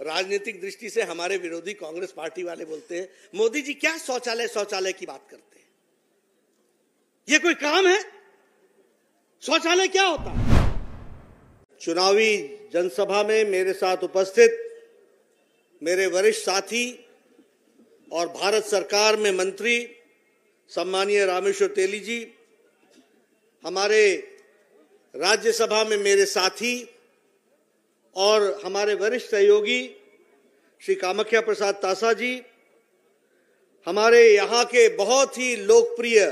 राजनीतिक दृष्टि से हमारे विरोधी कांग्रेस पार्टी वाले बोलते हैं मोदी जी क्या शौचालय शौचालय की बात करते हैं ये कोई काम है शौचालय क्या होता है चुनावी जनसभा में मेरे साथ उपस्थित मेरे वरिष्ठ साथी और भारत सरकार में मंत्री सम्मानीय रामेश्वर तेली जी हमारे राज्यसभा में मेरे साथी और हमारे वरिष्ठ सहयोगी श्री कामाख्या प्रसाद तासा जी हमारे यहाँ के बहुत ही लोकप्रिय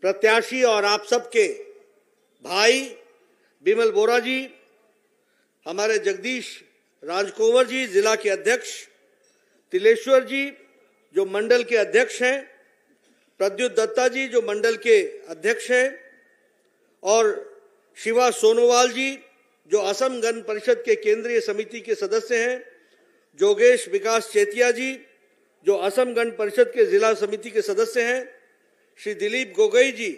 प्रत्याशी और आप सबके भाई बिमल बोरा जी हमारे जगदीश राजकोवर जी जिला के अध्यक्ष तिलेश्वर जी जो मंडल के अध्यक्ष हैं प्रद्युत दत्ता जी जो मंडल के अध्यक्ष हैं और शिवा सोनोवाल जी जो असम गण परिषद के केंद्रीय समिति के सदस्य हैं जोगेश विकास चेतिया जी जो असम गण परिषद के जिला समिति के सदस्य हैं श्री दिलीप गोगोई जी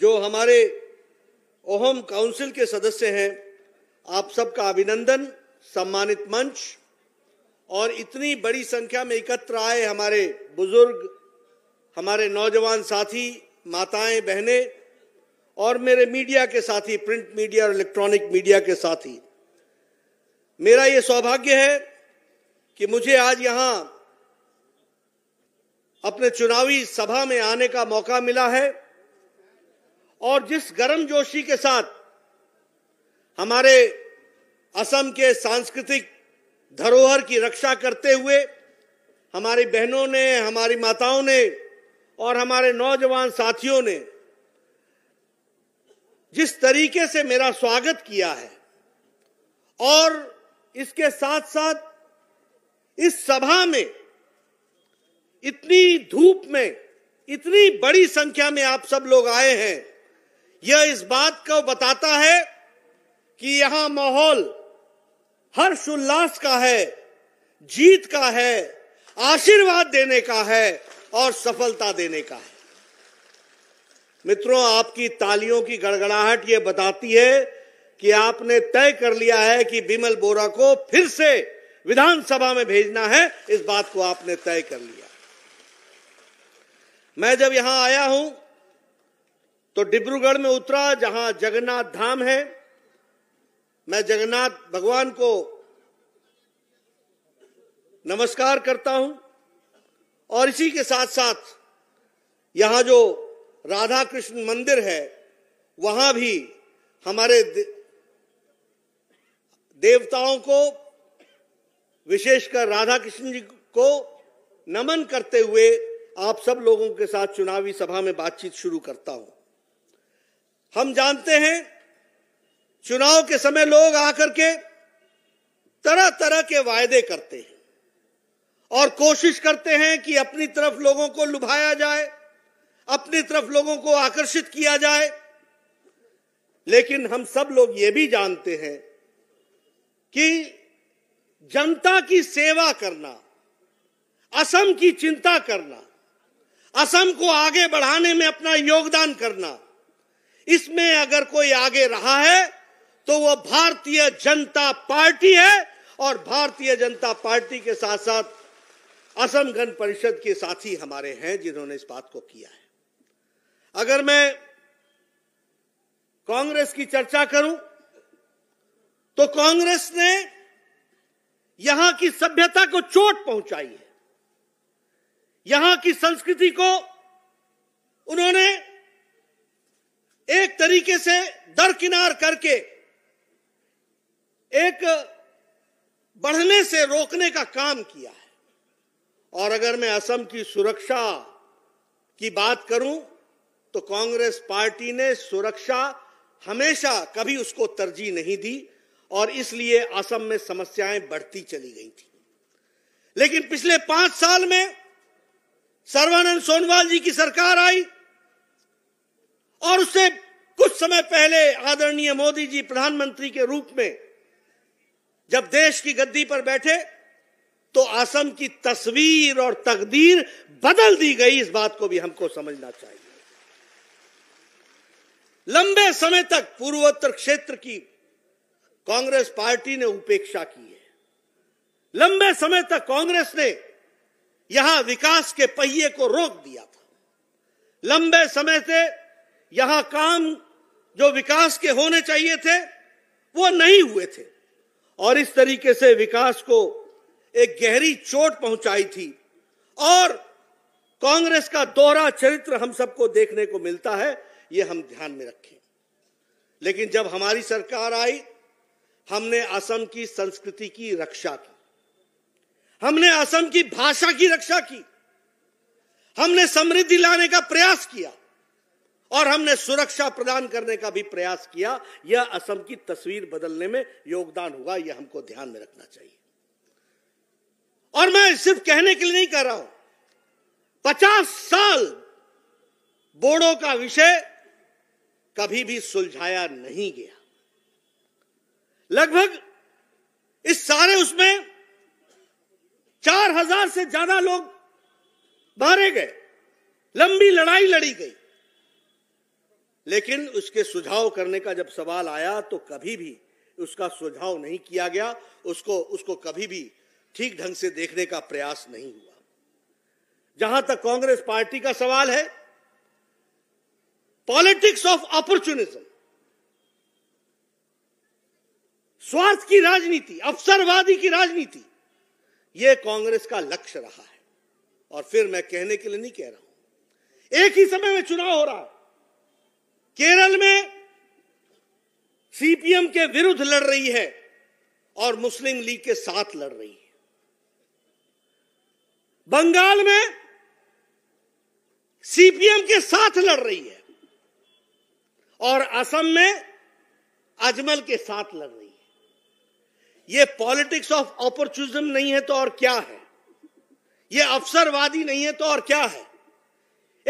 जो हमारे ओहम काउंसिल के सदस्य हैं आप सबका अभिनंदन सम्मानित मंच और इतनी बड़ी संख्या में एकत्र आए हमारे बुजुर्ग हमारे नौजवान साथी माताएं बहनें और मेरे मीडिया के साथी प्रिंट मीडिया और इलेक्ट्रॉनिक मीडिया के साथी मेरा ये सौभाग्य है कि मुझे आज यहां अपने चुनावी सभा में आने का मौका मिला है और जिस गर्म जोशी के साथ हमारे असम के सांस्कृतिक धरोहर की रक्षा करते हुए हमारी बहनों ने हमारी माताओं ने और हमारे नौजवान साथियों ने जिस तरीके से मेरा स्वागत किया है और इसके साथ साथ इस सभा में इतनी धूप में इतनी बड़ी संख्या में आप सब लोग आए हैं यह इस बात को बताता है कि यहां माहौल हर्ष उल्लास का है जीत का है आशीर्वाद देने का है और सफलता देने का है मित्रों आपकी तालियों की गड़गड़ाहट ये बताती है कि आपने तय कर लिया है कि बिमल बोरा को फिर से विधानसभा में भेजना है इस बात को आपने तय कर लिया मैं जब यहां आया हूं तो डिब्रूगढ़ में उतरा जहां जगन्नाथ धाम है मैं जगन्नाथ भगवान को नमस्कार करता हूं और इसी के साथ साथ यहां जो राधा कृष्ण मंदिर है वहां भी हमारे देवताओं को विशेषकर राधा कृष्ण जी को नमन करते हुए आप सब लोगों के साथ चुनावी सभा में बातचीत शुरू करता हूं हम जानते हैं चुनाव के समय लोग आकर के तरह तरह के वायदे करते हैं और कोशिश करते हैं कि अपनी तरफ लोगों को लुभाया जाए अपनी तरफ लोगों को आकर्षित किया जाए लेकिन हम सब लोग ये भी जानते हैं कि जनता की सेवा करना असम की चिंता करना असम को आगे बढ़ाने में अपना योगदान करना इसमें अगर कोई आगे रहा है तो वह भारतीय जनता पार्टी है और भारतीय जनता पार्टी के साथ साथ असम गण परिषद के साथी हमारे हैं जिन्होंने इस बात को किया है अगर मैं कांग्रेस की चर्चा करूं तो कांग्रेस ने यहां की सभ्यता को चोट पहुंचाई है यहां की संस्कृति को उन्होंने एक तरीके से दरकिनार करके एक बढ़ने से रोकने का काम किया है और अगर मैं असम की सुरक्षा की बात करूं तो कांग्रेस पार्टी ने सुरक्षा हमेशा कभी उसको तरजीह नहीं दी और इसलिए असम में समस्याएं बढ़ती चली गई थी लेकिन पिछले पांच साल में सर्वानंद सोनवाल जी की सरकार आई और उससे कुछ समय पहले आदरणीय मोदी जी प्रधानमंत्री के रूप में जब देश की गद्दी पर बैठे तो असम की तस्वीर और तकदीर बदल दी गई इस बात को भी हमको समझना चाहिए लंबे समय तक पूर्वोत्तर क्षेत्र की कांग्रेस पार्टी ने उपेक्षा की है लंबे समय तक कांग्रेस ने यहां विकास के पहिए को रोक दिया था लंबे समय से यहां काम जो विकास के होने चाहिए थे वो नहीं हुए थे और इस तरीके से विकास को एक गहरी चोट पहुंचाई थी और कांग्रेस का दोहरा चरित्र हम सबको देखने को मिलता है ये हम ध्यान में रखें लेकिन जब हमारी सरकार आई हमने असम की संस्कृति की रक्षा की हमने असम की भाषा की रक्षा की हमने समृद्धि लाने का प्रयास किया और हमने सुरक्षा प्रदान करने का भी प्रयास किया यह असम की तस्वीर बदलने में योगदान हुआ यह हमको ध्यान में रखना चाहिए और मैं सिर्फ कहने के लिए नहीं कह रहा हूं पचास साल बोडो का विषय कभी भी सुलझाया नहीं गया लगभग इस सारे उसमें चार हजार से ज्यादा लोग मारे गए लंबी लड़ाई लड़ी गई लेकिन उसके सुझाव करने का जब सवाल आया तो कभी भी उसका सुझाव नहीं किया गया उसको उसको कभी भी ठीक ढंग से देखने का प्रयास नहीं हुआ जहां तक कांग्रेस पार्टी का सवाल है पॉलिटिक्स ऑफ अपॉर्चुनिज्म स्वार्थ की राजनीति अवसरवादी की राजनीति यह कांग्रेस का लक्ष्य रहा है और फिर मैं कहने के लिए नहीं कह रहा हूं एक ही समय में चुनाव हो रहा है केरल में सीपीएम के विरुद्ध लड़ रही है और मुस्लिम लीग के साथ लड़ रही है बंगाल में सीपीएम के साथ लड़ रही है और असम में अजमल के साथ लड़ रही है ये पॉलिटिक्स ऑफ अपॉर्चुनिज्म नहीं है तो और क्या है ये अफसरवादी नहीं है तो और क्या है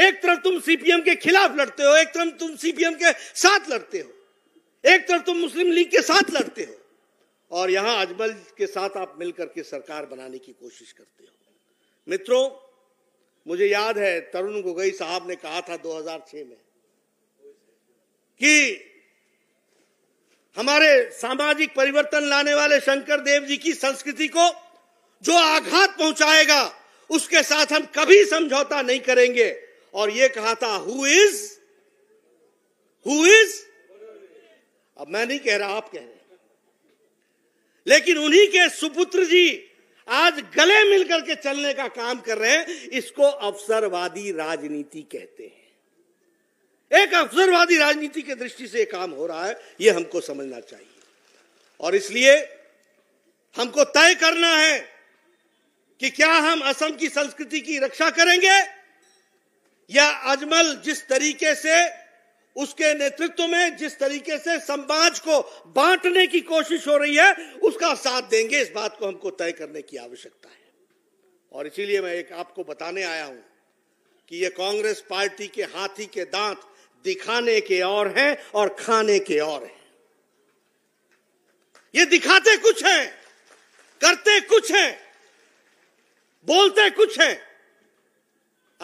एक तरफ तुम सीपीएम के खिलाफ लड़ते हो एक तरफ तुम सीपीएम के साथ लड़ते हो एक तरफ तुम मुस्लिम लीग के साथ लड़ते हो और यहां अजमल के साथ आप मिलकर के सरकार बनाने की कोशिश करते हो मित्रों मुझे याद है तरुण गोगई साहब ने कहा था 2006 में कि हमारे सामाजिक परिवर्तन लाने वाले शंकर देव जी की संस्कृति को जो आघात पहुंचाएगा उसके साथ हम कभी समझौता नहीं करेंगे और ये कहा था हु इज हु इज अब मैं नहीं कह रहा आप कह रहे लेकिन उन्हीं के सुपुत्र जी आज गले मिलकर के चलने का काम कर रहे हैं इसको अवसरवादी राजनीति कहते हैं एक अवसरवादी राजनीति के दृष्टि से काम हो रहा है यह हमको समझना चाहिए और इसलिए हमको तय करना है कि क्या हम असम की संस्कृति की रक्षा करेंगे या अजमल जिस तरीके से उसके नेतृत्व में जिस तरीके से समाज को बांटने की कोशिश हो रही है उसका साथ देंगे इस बात को हमको तय करने की आवश्यकता है और इसीलिए मैं एक आपको बताने आया हूं कि यह कांग्रेस पार्टी के हाथी के दांत दिखाने के और हैं और खाने के और हैं ये दिखाते कुछ हैं करते कुछ हैं बोलते कुछ हैं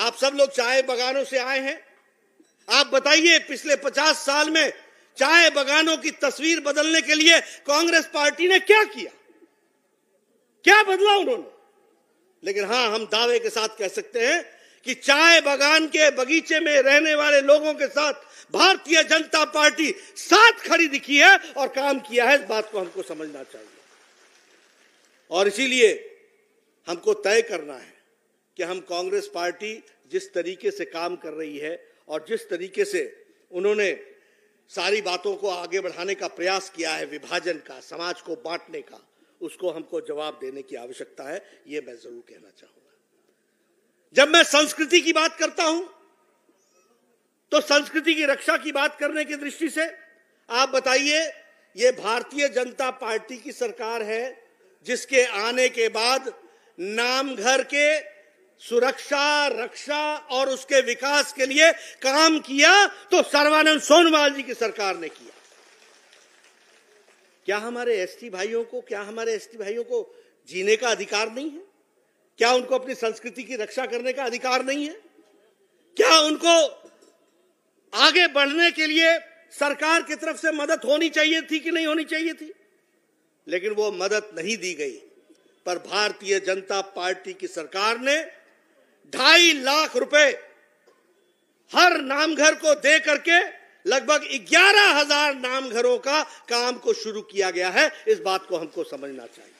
आप सब लोग चाय बगानों से आए हैं आप बताइए पिछले पचास साल में चाय बगानों की तस्वीर बदलने के लिए कांग्रेस पार्टी ने क्या किया क्या बदला उन्होंने लेकिन हां हम दावे के साथ कह सकते हैं कि चाय बागान के बगीचे में रहने वाले लोगों के साथ भारतीय जनता पार्टी साथ खड़ी दिखी है और काम किया है इस बात को हमको समझना चाहिए और इसीलिए हमको तय करना है कि हम कांग्रेस पार्टी जिस तरीके से काम कर रही है और जिस तरीके से उन्होंने सारी बातों को आगे बढ़ाने का प्रयास किया है विभाजन का समाज को बांटने का उसको हमको जवाब देने की आवश्यकता है ये मैं जरूर कहना चाहूँगा जब मैं संस्कृति की बात करता हूं तो संस्कृति की रक्षा की बात करने की दृष्टि से आप बताइए ये भारतीय जनता पार्टी की सरकार है जिसके आने के बाद नाम घर के सुरक्षा रक्षा और उसके विकास के लिए काम किया तो सर्वानंद सोनवाल जी की सरकार ने किया क्या हमारे एसटी भाइयों को क्या हमारे एसटी भाइयों को जीने का अधिकार नहीं है क्या उनको अपनी संस्कृति की रक्षा करने का अधिकार नहीं है क्या उनको आगे बढ़ने के लिए सरकार की तरफ से मदद होनी चाहिए थी कि नहीं होनी चाहिए थी लेकिन वो मदद नहीं दी गई पर भारतीय जनता पार्टी की सरकार ने ढाई लाख रुपए हर नामघर को दे करके लगभग ग्यारह हजार नामघरों का काम को शुरू किया गया है इस बात को हमको समझना चाहिए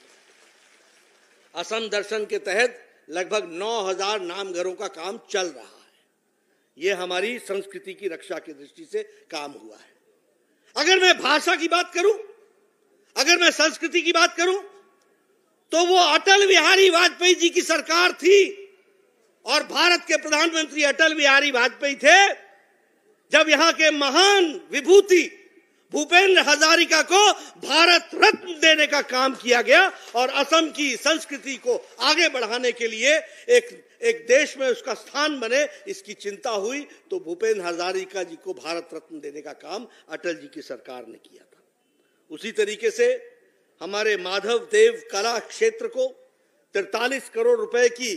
असम दर्शन के तहत लगभग 9000 घरों का काम चल रहा है ये हमारी संस्कृति की रक्षा की दृष्टि से काम हुआ है अगर मैं भाषा की बात करूं अगर मैं संस्कृति की बात करूं तो वो अटल बिहारी वाजपेयी जी की सरकार थी और भारत के प्रधानमंत्री अटल बिहारी वाजपेयी थे जब यहां के महान विभूति भूपेंद्र हजारिका को भारत रत्न देने का काम किया गया और असम की संस्कृति को आगे बढ़ाने के लिए एक एक देश में उसका स्थान बने इसकी चिंता हुई तो भूपेन्द्र हजारिका जी को भारत रत्न देने का काम अटल जी की सरकार ने किया था उसी तरीके से हमारे माधव देव कला क्षेत्र को तिरतालीस करोड़ रुपए की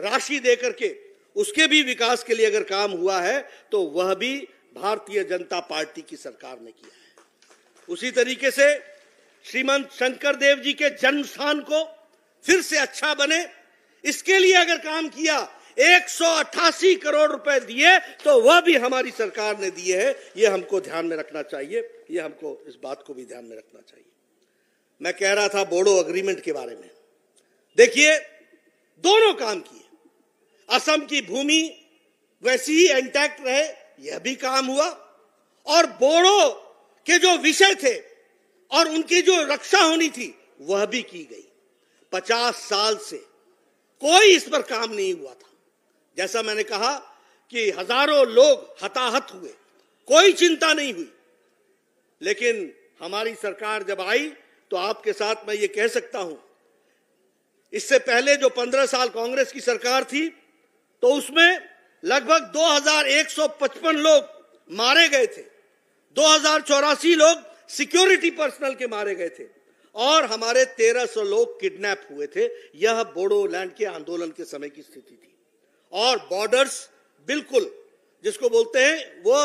राशि देकर के उसके भी विकास के लिए अगर काम हुआ है तो वह भी भारतीय जनता पार्टी की सरकार ने किया है उसी तरीके से श्रीमंत शंकर देव जी के जन्म स्थान को फिर से अच्छा बने इसके लिए अगर काम किया एक करोड़ रुपए दिए तो वह भी हमारी सरकार ने दिए हैं यह हमको ध्यान में रखना चाहिए यह हमको इस बात को भी ध्यान में रखना चाहिए मैं कह रहा था बोडो अग्रीमेंट के बारे में देखिए दोनों काम किए असम की भूमि वैसी ही इंटैक्ट रहे यह भी काम हुआ और बोडो के जो विषय थे और उनकी जो रक्षा होनी थी वह भी की गई पचास साल से कोई इस पर काम नहीं हुआ था जैसा मैंने कहा कि हजारों लोग हताहत हुए कोई चिंता नहीं हुई लेकिन हमारी सरकार जब आई तो आपके साथ मैं ये कह सकता हूं इससे पहले जो पंद्रह साल कांग्रेस की सरकार थी तो उसमें लगभग दो लोग मारे गए थे दो लोग सिक्योरिटी पर्सनल के मारे गए थे और हमारे तेरह सौ लोग किडनैप हुए थे यह बोडोलैंड के आंदोलन के समय की स्थिति थी और बॉर्डर्स बिल्कुल जिसको बोलते हैं वो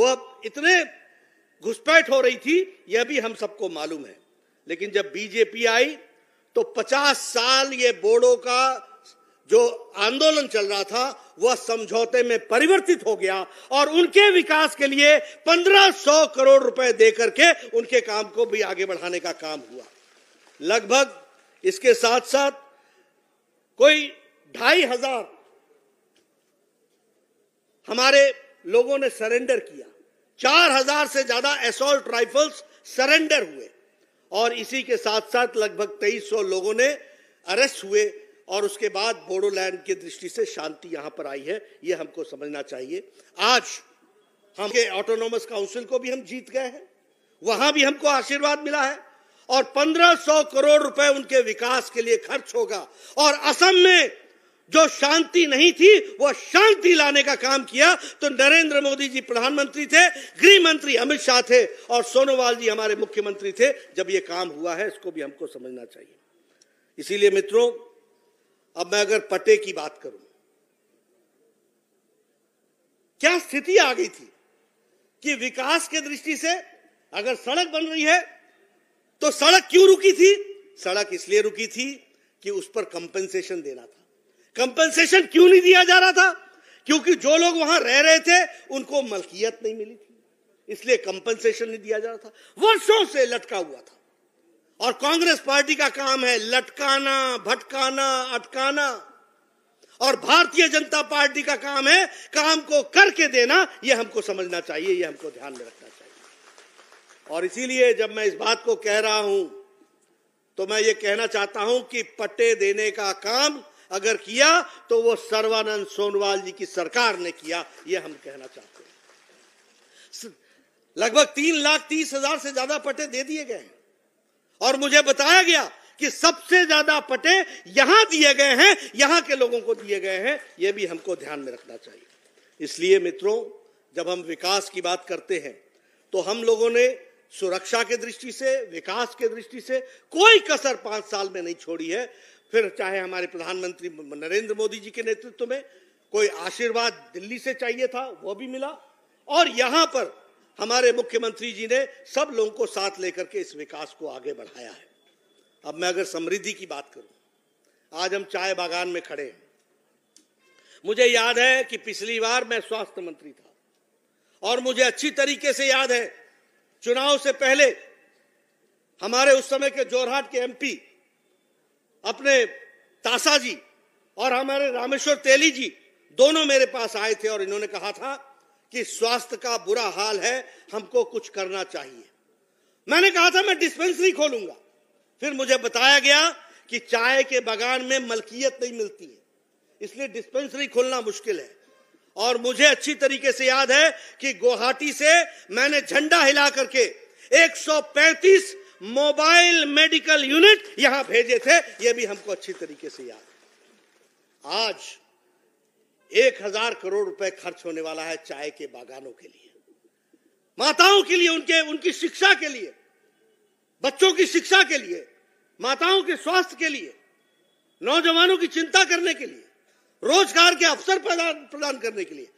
वो इतने घुसपैठ हो रही थी यह भी हम सबको मालूम है लेकिन जब बीजेपी आई तो 50 साल ये बोडो का जो आंदोलन चल रहा था वह समझौते में परिवर्तित हो गया और उनके विकास के लिए 1500 करोड़ रुपए देकर के उनके काम को भी आगे बढ़ाने का काम हुआ लगभग इसके साथ साथ कोई ढाई हजार हमारे लोगों ने सरेंडर किया चार हजार से ज्यादा एसोल्ट राइफल्स सरेंडर हुए और इसी के साथ साथ लगभग 2300 लोगों ने अरेस्ट हुए और उसके बाद बोडोलैंड की दृष्टि से शांति यहाँ पर आई है ये हमको समझना चाहिए आज हम के ऑटोनोमस काउंसिल को भी हम जीत गए हैं वहां भी हमको आशीर्वाद मिला है और 1500 करोड़ रुपए उनके विकास के लिए खर्च होगा और असम में जो शांति नहीं थी वो शांति लाने का काम किया तो नरेंद्र मोदी जी प्रधानमंत्री थे गृह मंत्री अमित शाह थे और सोनोवाल जी हमारे मुख्यमंत्री थे जब ये काम हुआ है इसको भी हमको समझना चाहिए इसीलिए मित्रों अब मैं अगर पटे की बात करूं क्या स्थिति आ गई थी कि विकास के दृष्टि से अगर सड़क बन रही है तो सड़क क्यों रुकी थी सड़क इसलिए रुकी थी कि उस पर कंपनसेशन देना था कंपनसेशन क्यों नहीं दिया जा रहा था क्योंकि जो लोग वहां रह रहे थे उनको मलकियत नहीं मिली थी इसलिए कंपनसेशन नहीं दिया जा रहा था वर्षों से लटका हुआ था और कांग्रेस पार्टी का काम है लटकाना भटकाना अटकाना और भारतीय जनता पार्टी का काम है काम को करके देना यह हमको समझना चाहिए यह हमको ध्यान में रखना चाहिए और इसीलिए जब मैं इस बात को कह रहा हूं तो मैं ये कहना चाहता हूं कि पट्टे देने का काम अगर किया तो वो सर्वानंद सोनवाल जी की सरकार ने किया ये हम कहना चाहते हैं लगभग तीन लाख तीस हजार से ज्यादा पट्टे दे दिए गए हैं और मुझे बताया गया कि सबसे ज्यादा पटे यहां दिए गए हैं यहां के लोगों को दिए गए हैं यह भी हमको ध्यान में रखना चाहिए इसलिए मित्रों जब हम विकास की बात करते हैं तो हम लोगों ने सुरक्षा के दृष्टि से विकास के दृष्टि से कोई कसर पांच साल में नहीं छोड़ी है फिर चाहे हमारे प्रधानमंत्री नरेंद्र मोदी जी के नेतृत्व में कोई आशीर्वाद दिल्ली से चाहिए था वो भी मिला और यहां पर हमारे मुख्यमंत्री जी ने सब लोगों को साथ लेकर के इस विकास को आगे बढ़ाया है अब मैं अगर समृद्धि की बात करूं आज हम चाय बागान में खड़े हैं मुझे याद है कि पिछली बार मैं स्वास्थ्य मंत्री था और मुझे अच्छी तरीके से याद है चुनाव से पहले हमारे उस समय के जोरहाट के एमपी अपने तासा जी और हमारे रामेश्वर तेली जी दोनों मेरे पास आए थे और इन्होंने कहा था कि स्वास्थ्य का बुरा हाल है हमको कुछ करना चाहिए मैंने कहा था मैं डिस्पेंसरी खोलूंगा फिर मुझे बताया गया कि चाय के बागान में मलकियत नहीं मिलती है इसलिए डिस्पेंसरी खोलना मुश्किल है और मुझे अच्छी तरीके से याद है कि गुवाहाटी से मैंने झंडा हिला करके 135 मोबाइल मेडिकल यूनिट यहां भेजे थे यह भी हमको अच्छी तरीके से याद है आज एक हजार करोड़ रुपए खर्च होने वाला है चाय के बागानों के लिए माताओं के लिए उनके उनकी शिक्षा के लिए बच्चों की शिक्षा के लिए माताओं के स्वास्थ्य के लिए नौजवानों की चिंता करने के लिए रोजगार के अवसर प्रदान प्रदान करने के लिए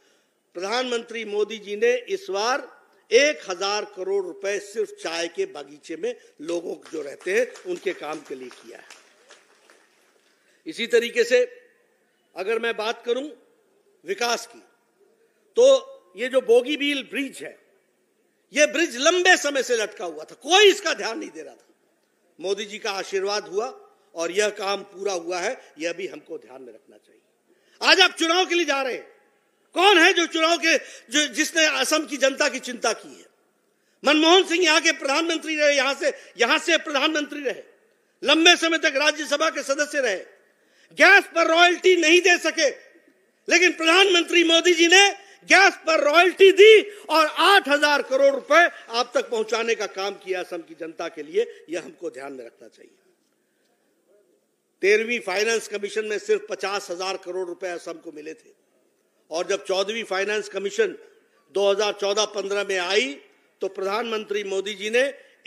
प्रधानमंत्री मोदी जी ने इस बार एक हजार करोड़ रुपए सिर्फ चाय के बागीचे में लोगों जो रहते हैं उनके काम के लिए किया है इसी तरीके से अगर मैं बात करूं विकास की तो ये जो बोगीबील ब्रिज है ये ब्रिज लंबे समय से लटका हुआ था कोई इसका ध्यान नहीं दे रहा था मोदी जी का आशीर्वाद हुआ और यह काम पूरा हुआ है यह भी हमको ध्यान में रखना चाहिए आज आप चुनाव के लिए जा रहे हैं कौन है जो चुनाव के जो जिसने असम की जनता की चिंता की है मनमोहन सिंह यहाँ के प्रधानमंत्री रहे यहां से यहां से प्रधानमंत्री रहे लंबे समय तक राज्यसभा के सदस्य रहे गैस पर रॉयल्टी नहीं दे सके लेकिन प्रधानमंत्री मोदी जी ने गैस पर रॉयल्टी दी और आठ हजार करोड़ रुपए आप तक पहुंचाने का काम किया असम की जनता के लिए यह हमको ध्यान में रखना चाहिए तेरहवीं फाइनेंस कमीशन में सिर्फ पचास हजार करोड़ रुपए असम को मिले थे और जब चौदहवीं फाइनेंस कमीशन 2014-15 में आई तो प्रधानमंत्री मोदी जी ने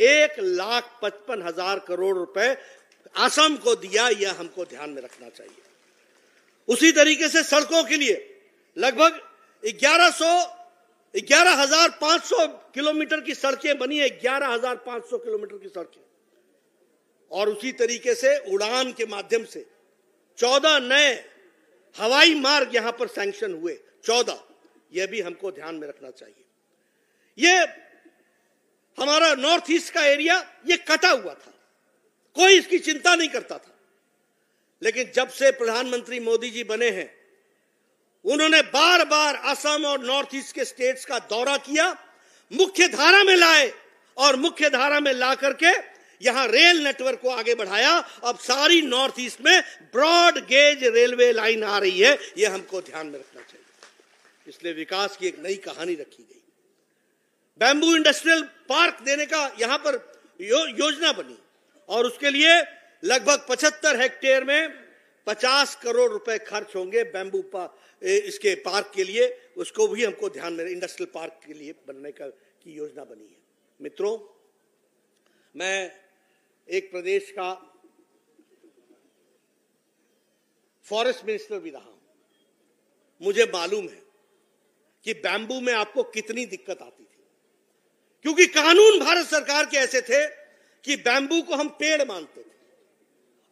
एक लाख पचपन हजार करोड़ रुपए असम को दिया यह हमको ध्यान में रखना चाहिए उसी तरीके से सड़कों के लिए लगभग ग्यारह सौ ग्यारह हजार पांच सौ किलोमीटर की सड़कें बनी है ग्यारह हजार पांच सौ किलोमीटर की सड़कें और उसी तरीके से उड़ान के माध्यम से चौदह नए हवाई मार्ग यहां पर सैंक्शन हुए चौदह यह भी हमको ध्यान में रखना चाहिए ये हमारा नॉर्थ ईस्ट का एरिया ये कटा हुआ था कोई इसकी चिंता नहीं करता था लेकिन जब से प्रधानमंत्री मोदी जी बने हैं उन्होंने बार बार असम और नॉर्थ ईस्ट के स्टेट्स का दौरा किया मुख्य धारा में लाए और मुख्य धारा में ला करके यहां रेल नेटवर्क को आगे बढ़ाया अब सारी नॉर्थ ईस्ट में ब्रॉड गेज रेलवे लाइन आ रही है यह हमको ध्यान में रखना चाहिए इसलिए विकास की एक नई कहानी रखी गई बैंबू इंडस्ट्रियल पार्क देने का यहां पर यो, योजना बनी और उसके लिए लगभग 75 हेक्टेयर में 50 करोड़ रुपए खर्च होंगे बैम्बू पा, इसके पार्क के लिए उसको भी हमको ध्यान में इंडस्ट्रियल पार्क के लिए बनने का की योजना बनी है मित्रों मैं एक प्रदेश का फॉरेस्ट मिनिस्टर भी रहा हूं मुझे मालूम है कि बैम्बू में आपको कितनी दिक्कत आती थी क्योंकि कानून भारत सरकार के ऐसे थे कि बैम्बू को हम पेड़ मानते थे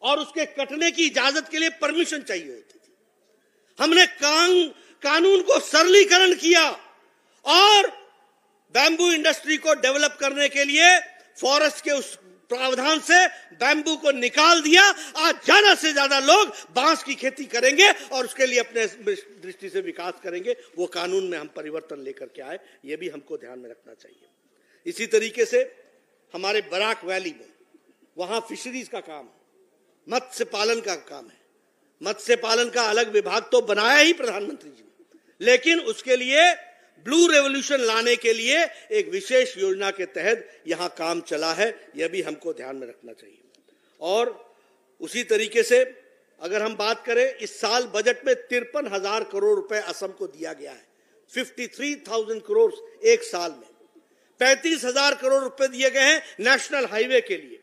और उसके कटने की इजाजत के लिए परमिशन चाहिए होती थी हमने कांग कानून को सरलीकरण किया और बैंबू इंडस्ट्री को डेवलप करने के लिए फॉरेस्ट के उस प्रावधान से बैंबू को निकाल दिया आज ज्यादा से ज्यादा लोग बांस की खेती करेंगे और उसके लिए अपने दृष्टि से विकास करेंगे वो कानून में हम परिवर्तन लेकर के आए ये भी हमको ध्यान में रखना चाहिए इसी तरीके से हमारे बराक वैली में वहां फिशरीज का काम है मत्स्य पालन का काम है मत्स्य पालन का अलग विभाग तो बनाया ही प्रधानमंत्री जी ने लेकिन उसके लिए ब्लू रेवोल्यूशन लाने के लिए एक विशेष योजना के तहत यहां काम चला है यह भी हमको ध्यान में रखना चाहिए और उसी तरीके से अगर हम बात करें इस साल बजट में तिरपन हजार करोड़ रुपए असम को दिया गया है फिफ्टी थ्री थाउजेंड करोड़ एक साल में पैंतीस हजार करोड़ रुपए दिए गए हैं नेशनल हाईवे के लिए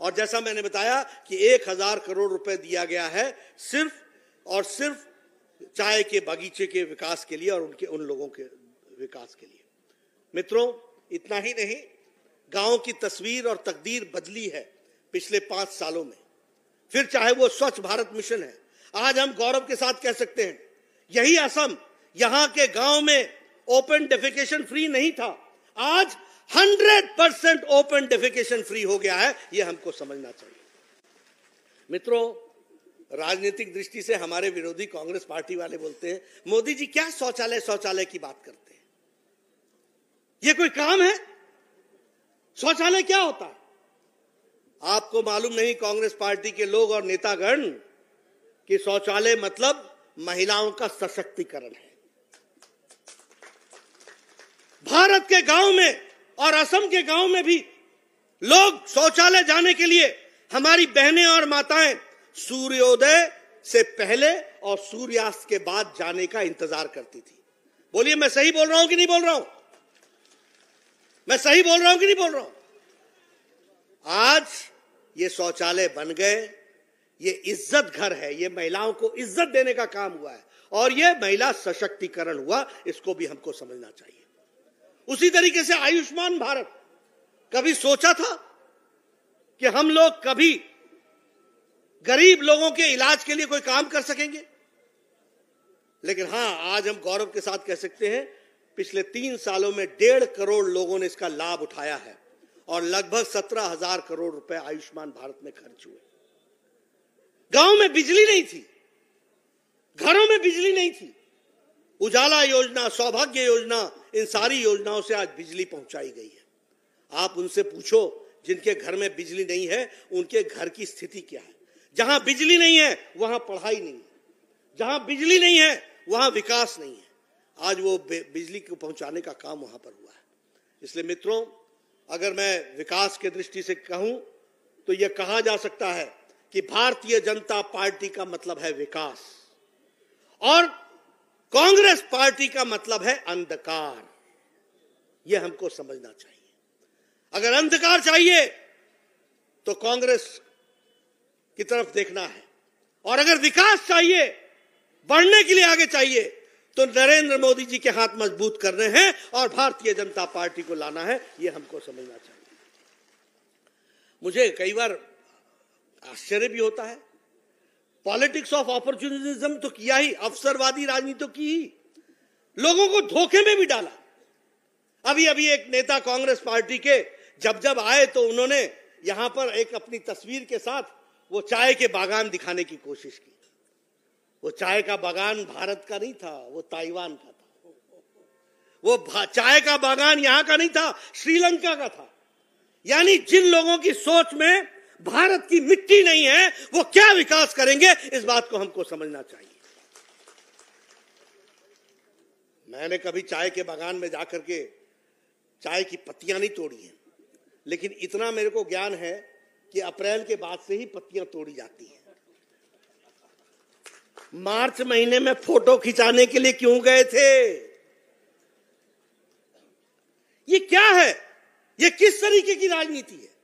और जैसा मैंने बताया कि एक हजार करोड़ रुपए दिया गया है सिर्फ और सिर्फ चाय के बगीचे के विकास के लिए और उनके उन लोगों के विकास के लिए मित्रों इतना ही नहीं गांव की तस्वीर और तकदीर बदली है पिछले पांच सालों में फिर चाहे वो स्वच्छ भारत मिशन है आज हम गौरव के साथ कह सकते हैं यही असम यहां के गांव में ओपन डेफिकेशन फ्री नहीं था आज hundred percent open defecation free हो गया है यह हमको समझना चाहिए मित्रों राजनीतिक दृष्टि से हमारे विरोधी कांग्रेस पार्टी वाले बोलते हैं मोदी जी क्या शौचालय शौचालय की बात करते हैं यह कोई काम है शौचालय क्या होता है आपको मालूम नहीं कांग्रेस पार्टी के लोग और नेतागण कि शौचालय मतलब महिलाओं का सशक्तिकरण है भारत के गांव में और असम के गांव में भी लोग शौचालय जाने के लिए हमारी बहनें और माताएं सूर्योदय से पहले और सूर्यास्त के बाद जाने का इंतजार करती थी बोलिए मैं सही बोल रहा हूं कि नहीं बोल रहा हूं मैं सही बोल रहा हूं कि नहीं बोल रहा हूं आज ये शौचालय बन गए ये इज्जत घर है ये महिलाओं को इज्जत देने का काम हुआ है और ये महिला सशक्तिकरण हुआ इसको भी हमको समझना चाहिए उसी तरीके से आयुष्मान भारत कभी सोचा था कि हम लोग कभी गरीब लोगों के इलाज के लिए कोई काम कर सकेंगे लेकिन हां आज हम गौरव के साथ कह सकते हैं पिछले तीन सालों में डेढ़ करोड़ लोगों ने इसका लाभ उठाया है और लगभग सत्रह हजार करोड़ रुपए आयुष्मान भारत में खर्च हुए गांव में बिजली नहीं थी घरों में बिजली नहीं थी उजाला योजना सौभाग्य योजना इन सारी योजनाओं से आज बिजली पहुंचाई गई है आप उनसे पूछो जिनके घर में बिजली नहीं है उनके घर की स्थिति क्या है जहां बिजली नहीं है वहां पढ़ाई नहीं है जहां बिजली नहीं है वहां विकास नहीं है आज वो बिजली को पहुंचाने का काम वहां पर हुआ है इसलिए मित्रों अगर मैं विकास के दृष्टि से कहूं तो यह कहा जा सकता है कि भारतीय जनता पार्टी का मतलब है विकास और कांग्रेस पार्टी का मतलब है अंधकार यह हमको समझना चाहिए अगर अंधकार चाहिए तो कांग्रेस की तरफ देखना है और अगर विकास चाहिए बढ़ने के लिए आगे चाहिए तो नरेंद्र मोदी जी के हाथ मजबूत करने हैं और भारतीय जनता पार्टी को लाना है यह हमको समझना चाहिए मुझे कई बार आश्चर्य भी होता है पॉलिटिक्स ऑफ अपॉर्चुनिज्म तो किया ही अवसरवादी राजनीति तो की ही लोगों को धोखे में भी डाला अभी अभी एक नेता कांग्रेस पार्टी के जब जब आए तो उन्होंने यहां पर एक अपनी तस्वीर के साथ वो चाय के बागान दिखाने की कोशिश की वो चाय का बागान भारत का नहीं था वो ताइवान का था वो चाय का बागान यहां का नहीं था श्रीलंका का था यानी जिन लोगों की सोच में भारत की मिट्टी नहीं है वो क्या विकास करेंगे इस बात को हमको समझना चाहिए मैंने कभी चाय के बागान में जाकर के चाय की पत्तियां नहीं तोड़ी हैं लेकिन इतना मेरे को ज्ञान है कि अप्रैल के बाद से ही पत्तियां तोड़ी जाती हैं मार्च महीने में फोटो खिंचाने के लिए क्यों गए थे ये क्या है ये किस तरीके की राजनीति है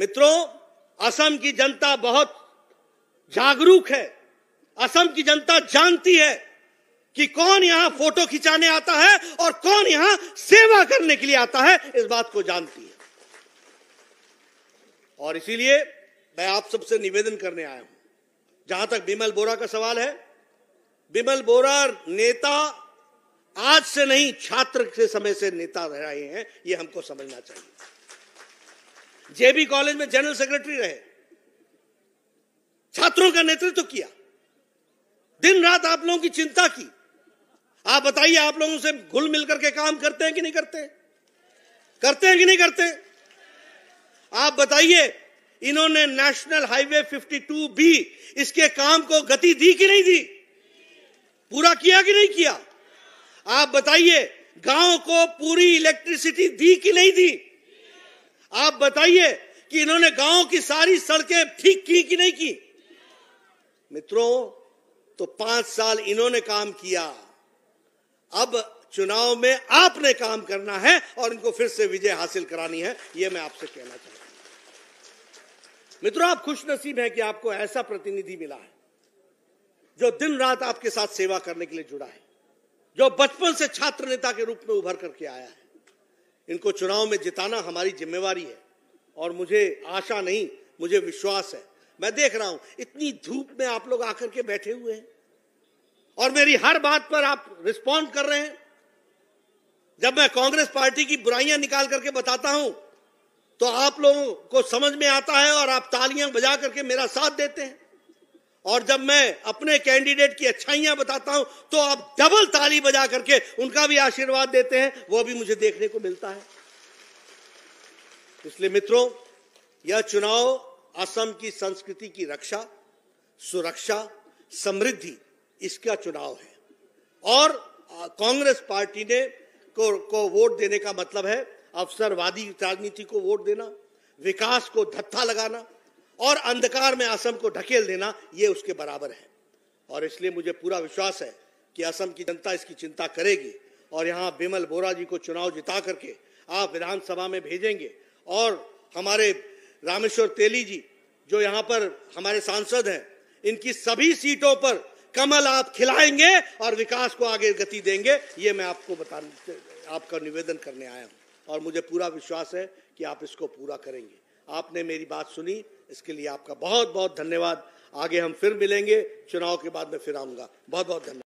मित्रों असम की जनता बहुत जागरूक है असम की जनता जानती है कि कौन यहां फोटो खिंचाने आता है और कौन यहां सेवा करने के लिए आता है इस बात को जानती है और इसीलिए मैं आप सबसे निवेदन करने आया हूं जहां तक बिमल बोरा का सवाल है बिमल बोरा नेता आज से नहीं छात्र के समय से नेता रहे हैं ये हमको समझना चाहिए जेबी कॉलेज में जनरल सेक्रेटरी रहे छात्रों का नेतृत्व तो किया दिन रात आप लोगों की चिंता की आप बताइए आप लोगों से घुल मिल करके काम करते हैं कि नहीं करते करते हैं कि नहीं करते आप बताइए इन्होंने नेशनल हाईवे 52 बी इसके काम को गति दी कि नहीं दी पूरा किया कि नहीं किया आप बताइए गांव को पूरी इलेक्ट्रिसिटी दी कि नहीं दी आप बताइए कि इन्होंने गांव की सारी सड़कें ठीक की कि नहीं की मित्रों तो पांच साल इन्होंने काम किया अब चुनाव में आपने काम करना है और इनको फिर से विजय हासिल करानी है यह मैं आपसे कहना चाहता हूं मित्रों आप खुश नसीब हैं कि आपको ऐसा प्रतिनिधि मिला है जो दिन रात आपके साथ सेवा करने के लिए जुड़ा है जो बचपन से छात्र नेता के रूप में उभर करके आया है इनको चुनाव में जिताना हमारी जिम्मेवारी है और मुझे आशा नहीं मुझे विश्वास है मैं देख रहा हूं इतनी धूप में आप लोग आकर के बैठे हुए हैं और मेरी हर बात पर आप रिस्पॉन्ड कर रहे हैं जब मैं कांग्रेस पार्टी की बुराइयां निकाल करके बताता हूं तो आप लोगों को समझ में आता है और आप तालियां बजा करके मेरा साथ देते हैं और जब मैं अपने कैंडिडेट की अच्छाइयां बताता हूं तो आप डबल ताली बजा करके उनका भी आशीर्वाद देते हैं वो भी मुझे देखने को मिलता है इसलिए मित्रों यह चुनाव असम की संस्कृति की रक्षा सुरक्षा समृद्धि इसका चुनाव है और कांग्रेस पार्टी ने को, को वोट देने का मतलब है अवसरवादी राजनीति को वोट देना विकास को धत्ता लगाना और अंधकार में असम को ढकेल देना ये उसके बराबर है और इसलिए मुझे पूरा विश्वास है कि असम की जनता इसकी चिंता करेगी और यहाँ बिमल बोरा जी को चुनाव जिता करके आप विधानसभा में भेजेंगे और हमारे रामेश्वर तेली जी जो यहाँ पर हमारे सांसद हैं इनकी सभी सीटों पर कमल आप खिलाएंगे और विकास को आगे गति देंगे ये मैं आपको बता आपका निवेदन करने आया हूँ और मुझे पूरा विश्वास है कि आप इसको पूरा करेंगे आपने मेरी बात सुनी इसके लिए आपका बहुत बहुत धन्यवाद आगे हम फिर मिलेंगे चुनाव के बाद मैं फिर आऊंगा बहुत बहुत धन्यवाद